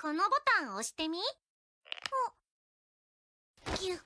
このボタン押してみおギュッ